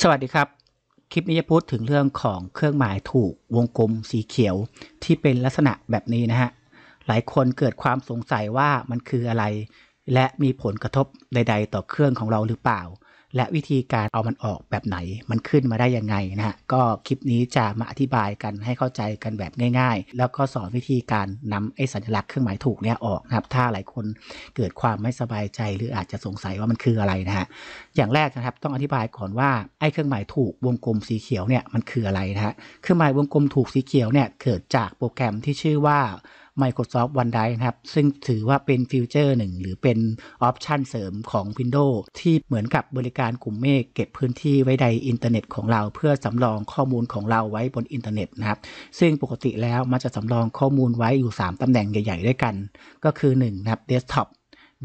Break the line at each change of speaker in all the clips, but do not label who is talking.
สวัสดีครับ คลิปนี้จะพูดถึงเรื่องของเครื่องหมายถูกวงกลมสีเขียวที่เป็นลักษณะแบบนี้นะฮะ หลายคนเกิดความสงสัยว่ามันคืออะไร และมีผลกระทบใดๆต่อเครื่องของเราหรือเปล่าและวิธีการเอามันออกแบบไหน มันขึ้นมาได้ยังไงนะฮะ ก็คลิปนี้จะมาอธิบายกันให้เข้าใจกันแบบง่าย ๆ แล้วก็สอนวิธีการนำไอ้สัญลักษณ์เครื่องหมายถูกเนี่ยออกนะครับ ถ้าหลายคนเกิดความไม่สบายใจ หรืออาจจะสงสัยว่ามันคืออะไรนะฮะ อย่างแรกนะครับต้องอธิบายก่อนว่าไอ้เครื่องหมายถูก วงกลมสีเขียวเนี่ยมันคืออะไรนะฮะ เครื่องหมายวงกลมถูกสีเขียวเนี่ยเกิดจากโปรแกรมที่ชื่อว่า Microsoft OneDrive นะครับ ซึ่งถือว่าเป็นฟิวเจอร์หนึ่ง หรือเป็นออปชันเสริมของ Windows ที่เหมือนกับบริการกลุ่มเมฆเก็บพื้นที่ไว้ในอินเทอร์เน็ตของเรา เพื่อสำรองข้อมูลของเราไว้บนอินเทอร์เน็ตนะครับ ซึ่งปกติแล้วมันจะสำรองข้อมูลไว้อยู่ 3 ตำแหน่งใหญ่ ๆ ด้วยกัน ก็คือ 1 นะครับเดสก์ท็อป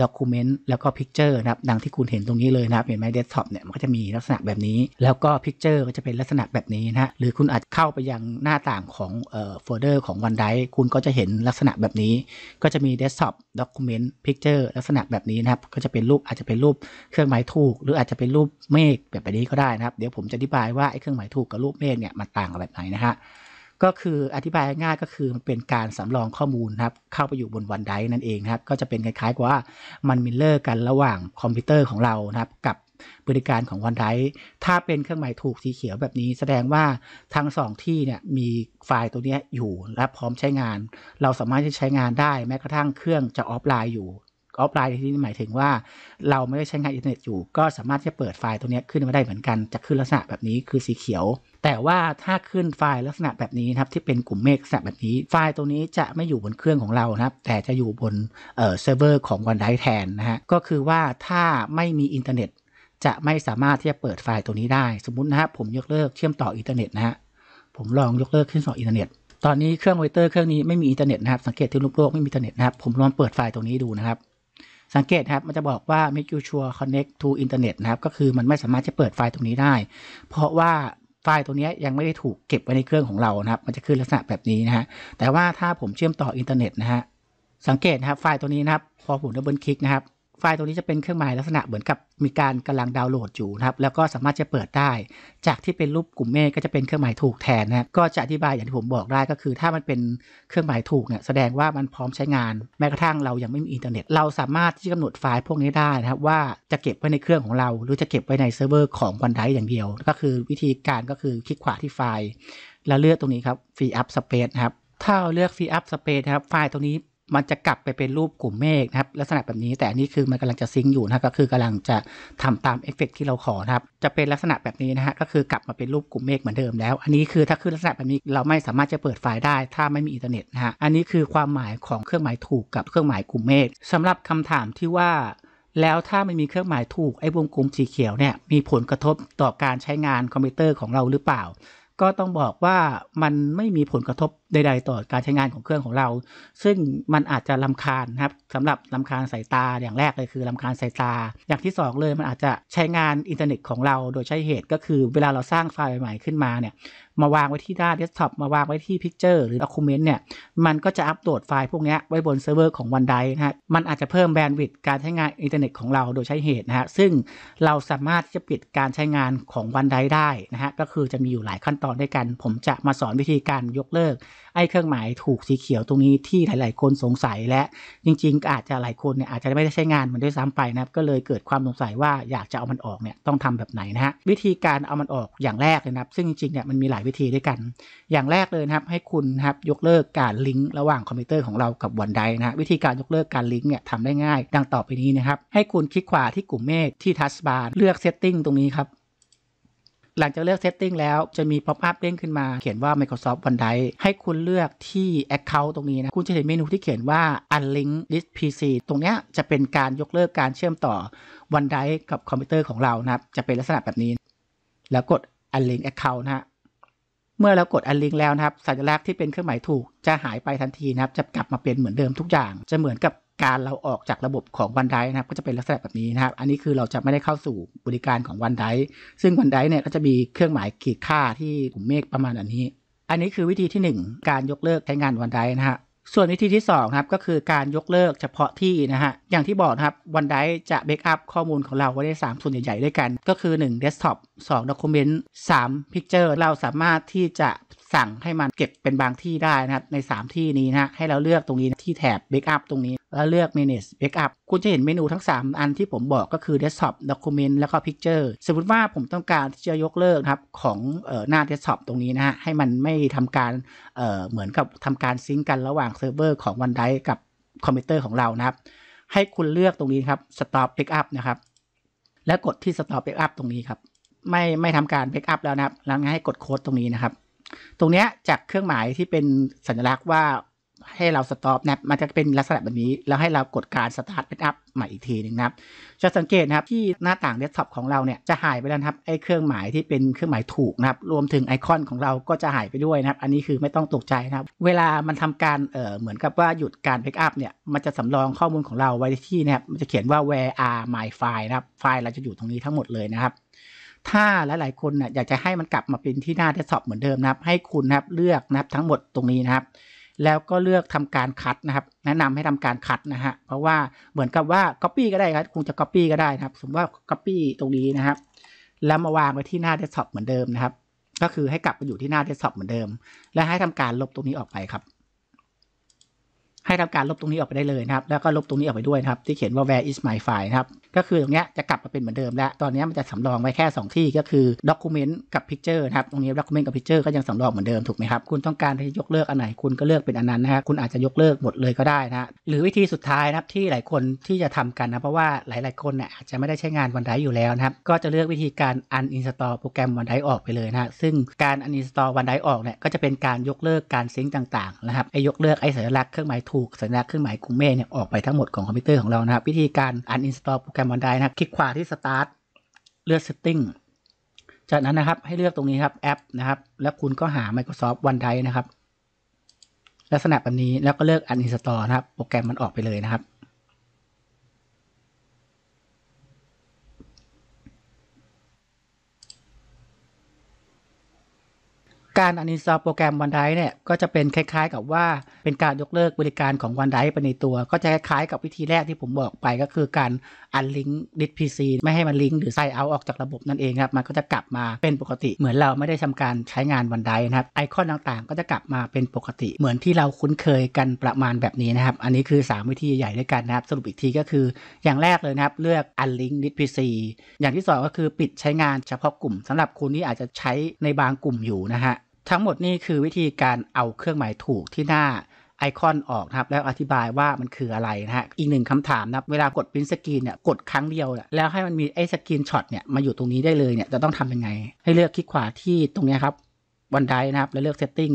Document แล้วก็ Picture นะครับ ดังที่คุณเห็นตรงนี้เลยนะครับ เห็นไหมเดสก์ท็อปเนี่ยมันก็จะมีลักษณะแบบนี้ แล้วก็ Picture ก็จะเป็นลักษณะแบบนี้นะหรือคุณอาจเข้าไปยังหน้าต่างของโฟลเดอร์ของวันไดคุณก็จะเห็นลักษณะแบบนี้ ก็จะมี Desktop Document Picture ลักษณะแบบนี้นะครับ ก็จะเป็นรูป อาจจะเป็นรูปเครื่องหมายถูก หรืออาจจะเป็นรูปเมฆแบบนี้ก็ได้นะครับ เดี๋ยวผมจะอธิบายว่าไอ้เครื่องหมายถูกกับรูปเมฆเนี่ยมันต่างกันแบบไหนนะฮะก็คืออธิบายง่ายก็คือมันเป็นการสำรองข้อมูลครับเข้าไปอยู่บนวันไดนั่นเองครับ ก็จะเป็นคล้ายๆกับว่ามันมิลเลอร์กันระหว่างคอมพิวเตอร์ของเรา นะครับ กับบริการของวันไดถ้าเป็นเครื่องหมายถูกสีเขียวแบบนี้แสดงว่าทั้งสองที่เนี่ยมีไฟล์ตัวนี้อยู่และพร้อมใช้งาน เราสามารถที่ใช้งานได้แม้กระทั่งเครื่องจะออฟไลน์อยู่ออฟไลน์ที่นีหมายถึงว่า เราไม่ได้ใช้งานอินเทอร์เน็ตอยู่ ก็สามารถที่จะเปิดไฟล์ตัวนี้ขึ้นมาได้เหมือนกัน จะขึ้นลักษณะแบบนี้คือสีเขียว แต่ว่าถ้าขึ้นไฟล์ลักษณะแบบนี้นะครับที่เป็นกลุ่มเมฆลักษณะแบบนี้ ไฟล์ตัวนี้จะไม่อยู่บนเครื่องของเรานะครับ แต่จะอยู่บนเอ่อเซิร์ฟเวอร์ของวันไดแทนนะฮะ ก็คือว่าถ้าไม่มีอินเทอร์เน็ต จะไม่สามารถที่จะเปิดไฟล์ตัวนี้ได้ สมมุตินะฮะผมยกเลิกเชื่อมต่ออินเทอร์เน็ตนะฮะ ผมลองยกเลิกขึ้นต่ออินเทอร์เน็ต ตอนนี้เครื่องเวเตอร์เครื่องนี้ไม่มีอินเทอร์เน็ตนะครับสังเกตที่รูปโลกไม่มีอินเทอร์เน็ตนะครับผมลองเปิดไฟล์ตรงนี้ดูนะครับสังเกตครับ มันจะบอกว่า make you sure connect to internet นะครับ ก็คือมันไม่สามารถจะเปิดไฟล์ตรงนี้ได้ เพราะว่าไฟล์ตัวนี้ยังไม่ได้ถูกเก็บไว้ในเครื่องของเรา นะครับ มันจะขึ้นลักษณะแบบนี้ นะฮะ แต่ว่าถ้าผมเชื่อมต่ออินเทอร์เน็ตนะฮะ สังเกตนะครับ ไฟล์ตัวนี้นะครับ พอผมดับเบิลคลิกนะครับไฟล์ตัวนี้จะเป็นเครื่องหมายลักษณะเหมือนกับ มีการกำลังดาวน์โหลดอยู่นะครับแล้วก็สามารถจะเปิดได้ จากที่เป็นรูปกลุ่มเมฆก็จะเป็นเครื่องหมายถูกแทนนะก็จะอธิบายอย่างที่ผมบอกได้ก็คือ ถ้ามันเป็นเครื่องหมายถูกเนี่ยแสดงว่ามันพร้อมใช้งาน แม้กระทั่งเรายังไม่มีอินเทอร์เน็ตเราสามารถที่จะกำหนดไฟล์พวกนี้ได้นะครับ ว่าจะเก็บไว้ในเครื่องของเรา หรือจะเก็บไว้ในเซิร์ฟเวอร์ของวันไดอย่างเดียว ก็คือวิธีการก็คือคลิกขวาที่ไฟล์แล้วเลือกตรงนี้ครับ free up space นะครับถ้าเลือก free up space นะครับไฟล์ตรงนี้มันจะกลับไปเป็นรูปกลุ่มเมฆนะครับลักษณะแบบนี้แต่อันนี้คือมันกำลังจะซิงอยู่นะก็คือกำลังจะทำตามเอฟเฟกที่เราขอนะครับจะเป็นลักษณะแบบนี้นะฮะก็คือกลับมาเป็นรูปกลุ่มเมฆเหมือนเดิมแล้วอันนี้คือถ้าขึ้นลักษณะแบบนี้เราไม่สามารถจะเปิดไฟล์ได้ ถ้าไม่มีอินเทอร์เน็ตนะฮะอันนี้คือความหมายของเครื่องหมายถูกกับเครื่องหมายกลุ่มเมฆสำหรับคำถามที่ว่า แล้วถ้ามันมีเครื่องหมายถูก ไอ้วงกลมสีเขียวเนี่ยมีผลกระทบต่อการใช้งานคอมพิวเตอร์ของเราหรือเปล่า ก็ต้องบอกว่ามันไม่มีผลกระทบใดๆต่อการใช้งานของเครื่องของเรา ซึ่งมันอาจจะลำคาญครับสำหรับลำคาญสายตา อย่างแรกเลยคือลำคาญสายตา อย่างที่ 2 เลยมันอาจจะใช้งานอินเทอร์เน็ตของเราโดยใช้เหตุก็คือ เวลาเราสร้างไฟล์ใหม่ขึ้นมาเนี่ยมาวางไว้ที่หน้าเดสก์ท็อปมาวางไว้ที่พิกเจอร์หรือดอคูเมนต์เนี่ยมันก็จะอัปโหลดไฟล์พวกนี้ไว้บนเซิร์ฟเวอร์ของวันไดนะฮะมันอาจจะเพิ่มแบนด์วิดต์การใช้งานอินเทอร์เน็ตของเราโดยใช้เหตุนะฮะซึ่งเราสามารถที่จะปิดการใช้งานของวันไดได้นะฮะก็คือจะมีอยู่หลายขั้นตอนด้วยกัน ผมจะมาสอนวิธีการยกเลิกไอ้เครื่องหมายถูกสีเขียวตรงนี้ที่หลายๆคนสงสัยและจริงๆ อาจจะหลายคนเนี่ยอาจจะไม่ได้ใช้งานมันด้วยซ้ำไปนะครับ ก็เลยเกิดความสงสัยว่าอยากจะเอามันออกเนี่ยต้องทำแบบไหนนะฮะวิธีการเอามันออกอย่างแรกเลยนะครับ ซึ่งจริงๆเนี่ยมันมีหลายวิธีด้วยกัน อย่างแรกเลยนะครับ ให้คุณครับยกเลิกการลิงก์ระหว่างคอมพิวเตอร์ของเรากับวันใดนะฮะวิธีการยกเลิกการลิงก์เนี่ยทำได้ง่ายดังต่อไปนี้นะครับ ให้คุณคลิกขวาที่กลุ่มเมฆที่ทัชบาร์เลือกเซตติ้งตรงนี้ครับหลังจากเลือก Setting แล้วจะมี Pop up เด้งขึ้นมาเขียนว่า Microsoft OneDrive ให้คุณเลือกที่ Account ตรงนี้นะ คุณจะเห็นเมนูที่เขียนว่า Unlink This PC ตรงนี้จะเป็นการยกเลิกการเชื่อมต่อ OneDrive กับคอมพิวเตอร์ของเรานะครับ จะเป็นลักษณะแบบนี้ แล้วกด Unlink Account นะฮะเมื่อเรากดอันลิงแล้วนะครับ สัญลักษณ์ที่เป็นเครื่องหมายถูกจะหายไปทันทีนะครับจะกลับมาเป็นเหมือนเดิมทุกอย่าง จะเหมือนกับการเราออกจากระบบของวันไดนะครับ ก็จะเป็นลักษณะแบบนี้นะครับ อันนี้คือเราจะไม่ได้เข้าสู่บริการของวันไดซึ่งวันไดเนี่ยก็จะมีเครื่องหมายขีดค่าที่กลุ่มเมฆประมาณอันนี้อันนี้คือวิธีที่ 1 การยกเลิกใช้งานวันไดนะฮะส่วนวิธีที่2ครับก็คือการยกเลิกเฉพาะที่นะฮะอย่างที่บอกนะครับวันไดจะเบคอัพข้อมูลของเราไว้ได้ 3 ส่วนใหญ่ๆด้วยกัน ก็คือ 1 Desktop 2 Document 3 Picture เราสามารถที่จะสั่งให้มันเก็บเป็นบางที่ได้นะครับ ใน 3 ที่นี้นะให้เราเลือกตรงนี้ที่แถบเบคอัพตรงนี้แล้วเลือก manage backup คุณจะเห็นเมนูทั้ง 3 อันที่ผมบอกก็คือ desktop document แล้วก็ picture สมมติว่าผมต้องการที่จะยกเลิกครับ ของหน้า desktop ตรงนี้นะฮะ ให้มันไม่ทำการเเหมือนกับทำการซิงกันระหว่างเซิร์ฟเวอร์ของ OneDrive กับคอมพิวเตอร์ของเรานะครับ ให้คุณเลือกตรงนี้ครับ stop backup นะครับ และกดที่ stop backup ตรงนี้ครับ ไม่ไม่ทำการ backup แล้วนะครับ แล้วให้กดโค้ดตรงนี้นะครับ ตรงนี้จากเครื่องหมายที่เป็นสัญลักษณ์ว่าให้เราสต็อปนะมันจะเป็นลักษณะแบบนี้ แล้วให้เรากดการสตาร์ทเบอัพใหม่อีกทีนึงนะครับ จะสังเกตนะครับที่หน้าต่างเดสก์ท็อปของเราเนี่ยจะหายไปแล้วครับไอ้เครื่องหมายที่เป็นเครื่องหมายถูกนะครับ รวมถึงไอคอนของเราก็จะหายไปด้วยนะครับ อันนี้คือไม่ต้องตกใจนะครับ เวลามันทำการเอ่อเหมือนกับว่าหยุดการเบอัพเนี่ยมันจะสำรองข้อมูลของเราไว้ที่นะครับมันจะเขียนว่า where are my file นะครับ ไฟล์เราจะอยู่ตรงนี้ทั้งหมดเลยนะครับ ถ้าหลายๆคนนยอยากจะให้มันกลับมาเป็นที่หน้าเดสก์ท็อปเหมือนเดิมนะครับ ให้คุณนะครับเลือกนะครับทั้งหมดตรงนี้นะครับแล้วก็เลือกทำการคัดนะครับ แนะนำให้ทำการคัดนะฮะเพราะว่าเหมือนกับว่า Copy ก็ได้ครับคงจะ Copy ก็ได้นะครับ สมมติว่า Copy ตรงนี้นะครับ แล้วมาวางไว้ที่หน้าเดสก์ท็อปเหมือนเดิมนะครับ ก็คือให้กลับไปอยู่ที่หน้าเดสก์ท็อปเหมือนเดิม และให้ทำการลบตรงนี้ออกไปครับ ให้ทำการลบตรงนี้ออกไปได้เลยนะครับ แล้วก็ลบตรงนี้ออกไปด้วยนะครับที่เขียนว่า where is my file นะครับก็คือตรงเนี้ยจะกลับมาเป็นเหมือนเดิมแล้ว ตอนนี้มันจะสำรองไว้แค่ 2 ที่ก็คือ Document กับ Picture นะครับ ตรงนี้ Document กับ Picture ก็ยังสำรองเหมือนเดิมถูกไหมครับ คุณต้องการที่จะยกเลิกอันไหนคุณก็เลือกเป็นอันนั้นนะับคุณอาจจะยกเลิกหมดเลยก็ได้นะหรือวิธีสุดท้ายนะครับที่หลายคนที่จะทำกันนะเพราะว่าหลาย ๆคนเนี่ยอาจจะไม่ได้ใช้งานวันไดอยู่แล้วนะครับ ก็จะเลือกวิธีการ uninstall โปรแกรมวันไดออกไปเลยนะซึ่งการ uninstall วันไดออกเนี่ยก็จะเป็นการยกเลิกการซิงค์ต่าง ๆ นะครับ ไอ้ยกเลิกไอ้สัญลักษณ์เครื่องหมายถูก สัญลักษณ์เครื่องหมายกุงเม่เนี่ยออกไปทั้งหมดของคอมพิวเตอร์ของเรานะครับวิธีการันอินสตอลโปรแกรมบันไดนะครับ คลิกขวาที่สตาร์ทเลือก setting จากนั้นนะครับให้เลือกตรงนี้ครับแอปนะครับแล้วคุณก็หา Microsoft OneDrive นะครับ ลักษณะแบบนี้แล้วก็เลิก uninstall นะครับโปรแกรมมันออกไปเลยนะครับการอันอินสตาโปรแกรมวันไดเนี่ยก็จะเป็นคล้ายๆ กับว่าเป็นการยกเลิกบริการของวันไดไปในตัว ก็จะคล้ายๆ กับวิธีแรกที่ผมบอกไป ก็คือการอันลิงก์ดิสพีซีไม่ให้มันลิงก์หรือไซเอาออกจากระบบนั่นเองครับมันก็จะกลับมาเป็นปกติเหมือนเราไม่ได้ทำการใช้งานวันไดนะครับไอคอนต่างๆ ก็จะกลับมาเป็นปกติเหมือนที่เราคุ้นเคยกันประมาณแบบนี้นะครับ อันนี้คือ 3 วิธีใหญ่ด้วยกันนะครับ สรุปอีกทีก็คืออย่างแรกเลยนะครับ เลือกอันลิงก์ดิสพีซีอย่างที่2ก็คือปิดใช้งานเฉพาะกลุ่มสำหรับคุณที่อาจจะใช้ในบางกลุ่มอยู่นะฮะทั้งหมดนี่คือวิธีการเอาเครื่องหมายถูกที่หน้า ไอคอนออกนะครับแล้วอธิบายว่ามันคืออะไรนะฮะ อีกหนึ่งคำถามนะครับเวลากดพิมพ์สกรีนเนี่ยกดครั้งเดียวแล้ว ให้มันมีไอสกรีนช็อตเนี่ยมาอยู่ตรงนี้ได้เลยเนี่ยจะต้องทำยังไง ให้เลือกคลิกขวาที่ตรงนี้ครับวันไดนะครับแล้วเลือกเซตติ้ง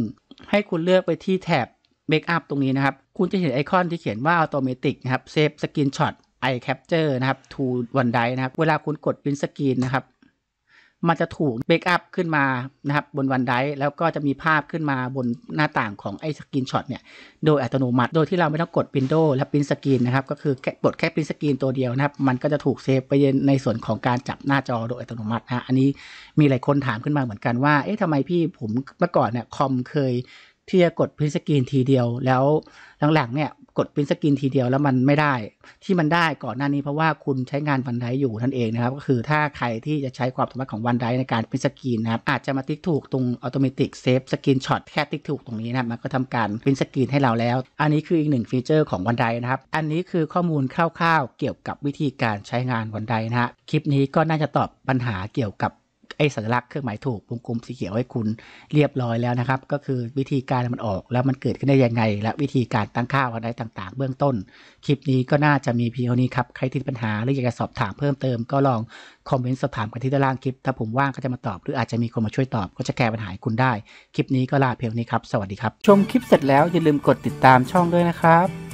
ให้คุณเลือกไปที่แถบเมคอัพตรงนี้นะครับ คุณจะเห็นไอคอนที่เขียนว่าอัตโนมัตินะครับเซฟสกรีนช็อตไอแคปเจอร์นะครับทูวันไดนะครับเวลาคุณกดพิมพ์สกรีนนะครับมันจะถูกเบรกอัพขึ้นมานะครับ บนวันไดแล้วก็จะมีภาพขึ้นมาบนหน้าต่างของไอ้สกรีนช็อตเนี่ย โดยอัตโนมัติ โดยที่เราไม่ต้องกดปินโด w และปริ้นสกรีนนะครับก็คือแค่กดแค่ปริ้นสกรีนตัวเดียวนะครับมันก็จะถูกเซฟไปในส่วนของการจับหน้าจอโดยอัตโนมัตินะอันนี้มีหลายคนถามขึ้นมาเหมือนกัน ว่าเอ๊ะทำไมพี่ผมเมื่อก่อนเนี่ยคอมเคยที่จะกดพิสกรีนทีเดียวแล้วหลังๆเนี่ยดปรินสกินทีเดียวแล้วมันไม่ได้ ที่มันได้ก่อนหน้านี้เพราะว่าคุณใช้งานวันไดอยู่นั่นเองนะครับก็คือถ้าใครที่จะใช้ความสามารถของวันไดในการปรินสกินนะครับอาจจะมาติ๊กถูกตรงอัตโนมัติเซฟสกินช็อตแค่ติ๊กถูกตรงนี้นะมันก็ทำการปรินสกินให้เราแล้ว อันนี้คืออีกหนึ่งฟีเจอร์ของวันไดนะครับ อันนี้คือข้อมูลคร่าวๆเกี่ยวกับวิธีการใช้งานวันไดนะฮะคลิปนี้ก็น่าจะตอบปัญหาเกี่ยวกับไอ้สัญลักษณ์เครื่องหมายถูกวงกลมสีเขียวให้คุณ เรียบร้อยแล้วนะครับ ก็คือวิธีการมันออกแล้วมันเกิดขึ้นได้ยังไง และวิธีการตั้งค่าอะไรต่างๆ เบื้องต้น คลิปนี้ก็น่าจะมีเพียงเท่านี้ครับ ใครที่ปัญหาหรืออยากจะสอบถามเพิ่มเติมก็ลอง คอมเมนต์สอบถามกันที่ด้านล่างคลิปถ้าผมว่างก็จะมาตอบ หรืออาจจะมีคนมาช่วยตอบ ก็จะแก้ปัญหาคุณได้คลิปนี้ก็ลาเพียงนี้ครับสวัสดีครับชมคลิปเสร็จแล้วอย่าลืมกดติดตามช่องด้วยนะครับ